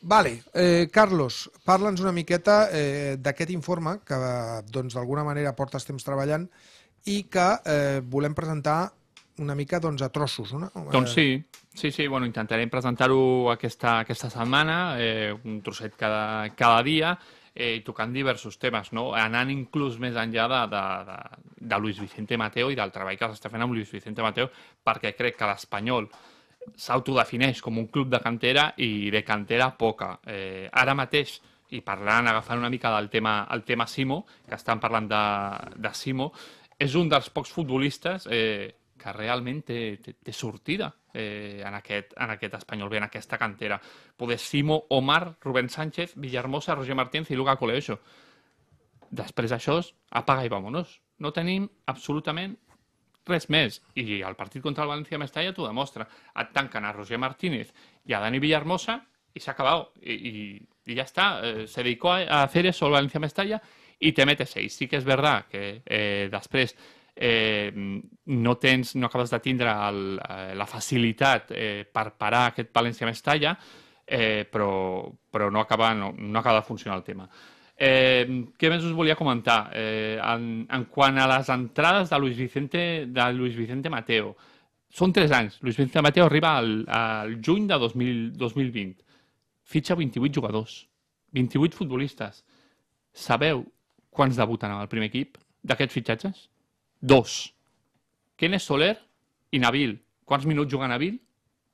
Vale, eh, Carlos, parla'ns una miqueta eh, d'aquest informe que doncs d'alguna manera portes temps treballant i que eh, volem presentar una mica doncs, a trossos. No? Doncs sí, eh. sí, sí bueno, intentarem presentar-ho aquesta, aquesta setmana, eh, un trosset cada, cada dia, eh, tocant diversos temes, no? anant inclús més enllà de, de, de, de Luis Vicente Mateo i del treball que s'està fent amb Luis Vicente Mateo, perquè crec que l'Espanyol, s'autodefineix com un club de cantera i de cantera poca. Eh, ara mateix, i parlant, agafant una mica del tema, el tema Simo, que estan parlant de, de Simo, és un dels pocs futbolistes eh, que realment té, té, té sortida eh, en, aquest, en aquest espanyol, bé, en aquesta cantera. Poder Simo, Omar, Rubén Sánchez, Villarmosa, Roger Martínez i Luca Coleoso. Després d'això, apaga i vamonos. No tenim absolutament res més. I el partit contra el València Mestalla t'ho demostra. Et tanquen a Roger Martínez i a Dani Villarmosa i s'ha acabat. I, i, i y ya está. Eh, se dedicó a, a hacer eso el València Mestalla i te metes 6. Sí que és verdad que eh, després eh, no, tens, no acabes de tindre el, eh, la facilitat eh, per parar aquest València Mestalla, eh, però, però no, acaba, no, no acaba de funcionar el tema. Eh, què més us volia comentar? Eh, en, en quant a les entrades de Luis Vicente, de Luis Vicente Mateo, són 3 anys. Luis Vicente Mateo arriba al, al juny de 2000, 2020. Fitxa 28 jugadors, 28 futbolistes. Sabeu quants debuten amb el primer equip d'aquests fitxatges? Dos. Kenes Soler i Nabil. Quants minuts juga Nabil?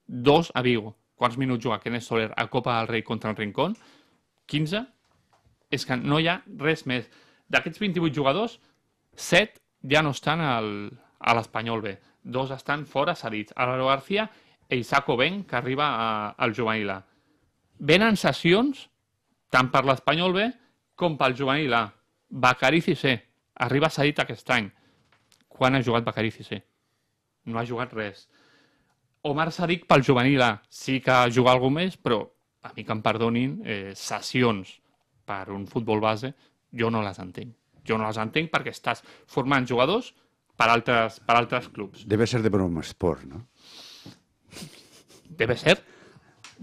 Dos a Vigo. Quants minuts juga Kenes Soler a Copa del Rei contra el Rincón? 15 és que no hi ha res més. D'aquests 28 jugadors, 7 ja no estan al, a l'Espanyol B. Dos estan fora cedits, Álvaro García i Isako Ben, que arriba a, al juvenil A. Venen sessions tant per l'Espanyol B com pel juvenil A. Becari Cissé arriba cedit aquest any. Quan ha jugat Becari Cissé? No ha jugat res. Omar Sadik pel juvenil A. Sí que ha jugat alguna més, però a mi que em perdonin, eh, sessions per un futbol base, jo no les entenc. Jo no les entenc perquè estàs formant jugadors per altres, per altres clubs. Debe ser de broma esport, no? Debe ser.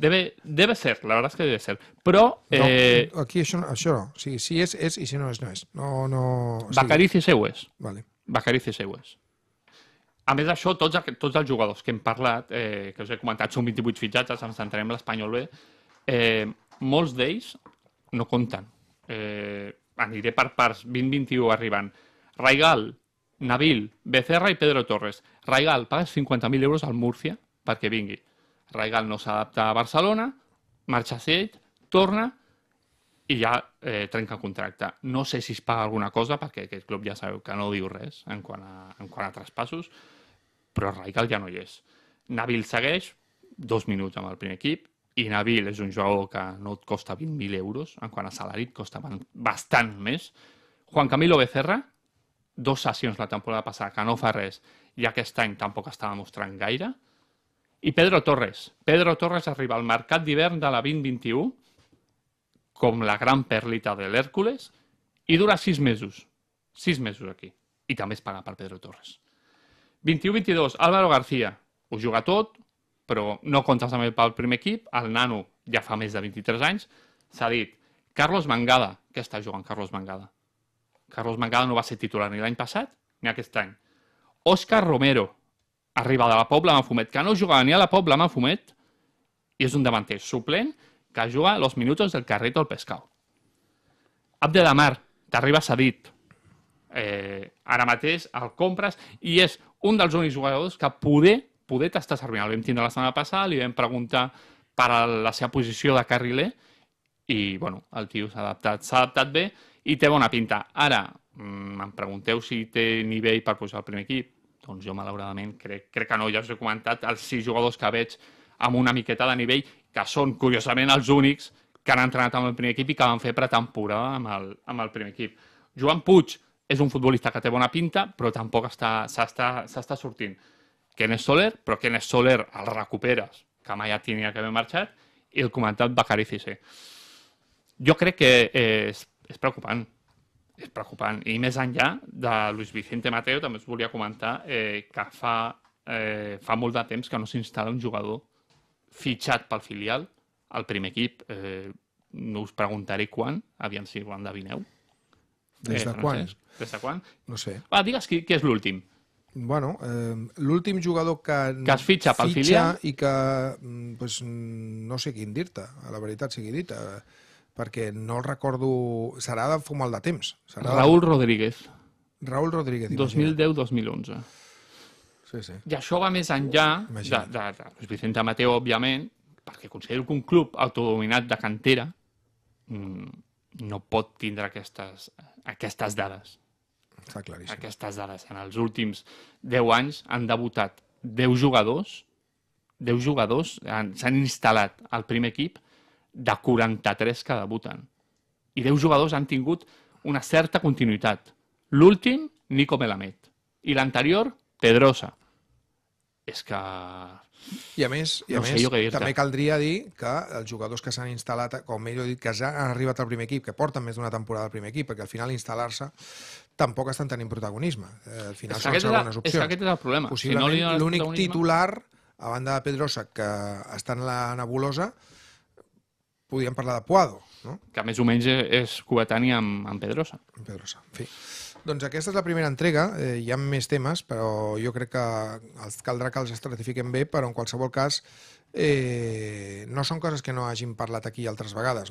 Debe, debe ser, la verdad es que debe ser. Però... Eh... No, aquí això, això no. Sí, si sí és, és, i si no és, no és. No, no... Sí. Bacarici seu és. Vale. Bacarici seu és. A més d'això, tots, tots els jugadors que hem parlat, eh, que us he comentat, són 28 fitxatges, ens centrarem l'Espanyol B, eh, molts d'ells no compten. Eh, aniré per parts, 20-21 arribant. Raigal, Nabil, Becerra i Pedro Torres. Raigal, pagues 50.000 euros al Múrcia perquè vingui. Raigal no s'adapta a Barcelona, marxa a ell, torna i ja eh, trenca contracte. No sé si es paga alguna cosa, perquè aquest club ja sabeu que no diu res en quant a, en quant a traspassos, però Raigal ja no hi és. Nabil segueix, dos minuts amb el primer equip, i Nabil és un jugador que no et costa 20.000 euros, en quant a salari et costa bastant més. Juan Camilo Becerra, dos sessions la temporada passada, que no fa res, i aquest any tampoc està demostrant gaire. I Pedro Torres. Pedro Torres arriba al mercat d'hivern de la 2021 com la gran perlita de l'Hèrcules i dura sis mesos. Sis mesos aquí. I també es paga per Pedro Torres. 21-22, Álvaro García. Ho juga tot, però no amb ell pel primer equip, el nano ja fa més de 23 anys, s'ha dit Carlos Mangada, que està jugant Carlos Mangada. Carlos Mangada no va ser titular ni l'any passat ni aquest any. Òscar Romero arriba de la Pobla Fumet, que no jugava ni a la Pobla Fumet, i és un davanter suplent que juga los minutos del carrito al pescau. Abdelamar, t'arriba cedit. Eh, ara mateix el compres i és un dels únics jugadors que poder poder tastar Sarmià. El vam tindre la setmana passada, li vam preguntar per a la seva posició de carriler i, bueno, el tio s'ha adaptat, s'ha adaptat bé i té bona pinta. Ara, mm, em pregunteu si té nivell per posar el primer equip. Doncs jo, malauradament, crec, crec que no. Ja us he comentat els sis jugadors que veig amb una miqueta de nivell, que són, curiosament, els únics que han entrenat amb el primer equip i que van fer pretemporada amb el, amb el primer equip. Joan Puig és un futbolista que té bona pinta, però tampoc s'està sortint. Kenneth Soler, però Kenneth Soler el recuperes, que mai ja tenia que haver marxat, i el comentat Bacari Cissé. Jo crec que és, és preocupant, és preocupant. I més enllà de Luis Vicente Mateo, també us volia comentar eh, que fa, eh, fa molt de temps que no s'instal·la un jugador fitxat pel filial al primer equip. Eh, no us preguntaré quan, aviam si ho endevineu. Des eh, de eh, quan? Des de quan? No sé. Va, digues qui, qui és l'últim. Bueno, eh, l'últim jugador que... Que es fitxa pel fitxa filial. I que, mm, pues, no sé quin dir-te, a la veritat sigui dita, eh, perquè no el recordo... Serà de fum al de temps. Serà Raúl de... Rodríguez. Raúl Rodríguez, 2010-2011. Sí, sí. I això va més enllà Imagina't. de, de, de Vicente Mateo, òbviament, perquè considero que un club autodominat de cantera mm, no pot tindre aquestes, aquestes dades. Està claríssim. Aquestes dades, en els últims 10 anys han debutat 10 jugadors, 10 jugadors s'han instal·lat al primer equip de 43 que debuten. I 10 jugadors han tingut una certa continuïtat. L'últim, Nico Melamed. I l'anterior, Pedrosa és que... I a més, i a no més també caldria dir que els jugadors que s'han instal·lat, com millor dit, que ja han arribat al primer equip, que porten més d'una temporada al primer equip, perquè al final instal·lar-se tampoc estan tenint protagonisme. Eh, al final és són segones opcions. És que aquest és el problema. Possiblement si no l'únic titular, a banda de Pedrosa, que està en la nebulosa, podríem parlar de Puado, no? Que més o menys és coetani amb, amb Pedrosa. Amb Pedrosa, en fi. Doncs aquesta és la primera entrega, eh, hi ha més temes, però jo crec que els caldrà que els estratifiquem bé, però en qualsevol cas eh, no són coses que no hagin parlat aquí altres vegades.